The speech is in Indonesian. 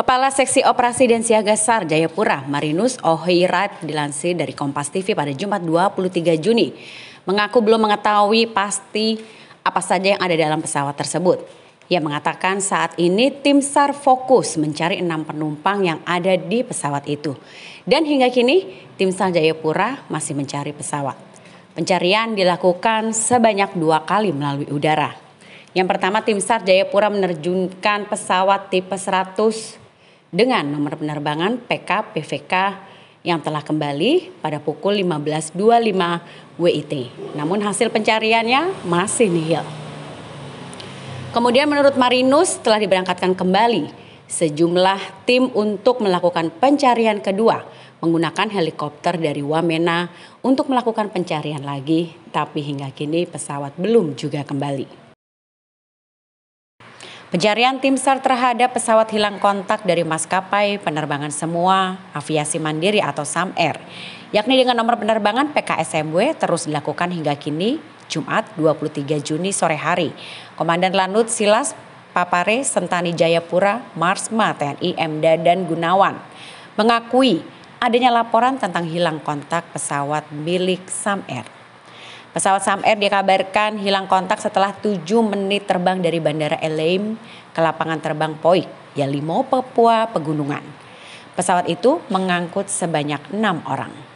Kepala Seksi Operasi dan Siaga SAR Jayapura, Marinus Ohirat dilansir dari Kompas TV pada Jumat 23 Juni, mengaku belum mengetahui pasti apa saja yang ada dalam pesawat tersebut. Ia mengatakan saat ini tim SAR fokus mencari enam penumpang yang ada di pesawat itu. Dan hingga kini tim SAR Jayapura masih mencari pesawat. Pencarian dilakukan sebanyak dua kali melalui udara. Yang pertama tim SAR Jayapura menerjunkan pesawat tipe 100 dengan nomor penerbangan PK-PVK yang telah kembali pada pukul 15.25 WIT. Namun hasil pencariannya masih nihil. Kemudian menurut Marinus telah diberangkatkan kembali sejumlah tim untuk melakukan pencarian kedua menggunakan helikopter dari Wamena untuk melakukan pencarian lagi, tapi hingga kini pesawat belum juga kembali. Pencarian tim SAR terhadap pesawat hilang kontak dari maskapai penerbangan semua aviasi mandiri atau SAM Air, yakni dengan nomor penerbangan PKSMW terus dilakukan hingga kini Jumat 23 Juni sore hari. Komandan Lanut Silas Papare Sentani Jayapura Marsma TNI M dan Gunawan mengakui adanya laporan tentang hilang kontak pesawat milik SAM Air. Pesawat Sam Air dikabarkan hilang kontak setelah 7 menit terbang dari Bandara Elaim ke lapangan terbang Poik, Yalimo, Papua Pegunungan. Pesawat itu mengangkut sebanyak enam orang.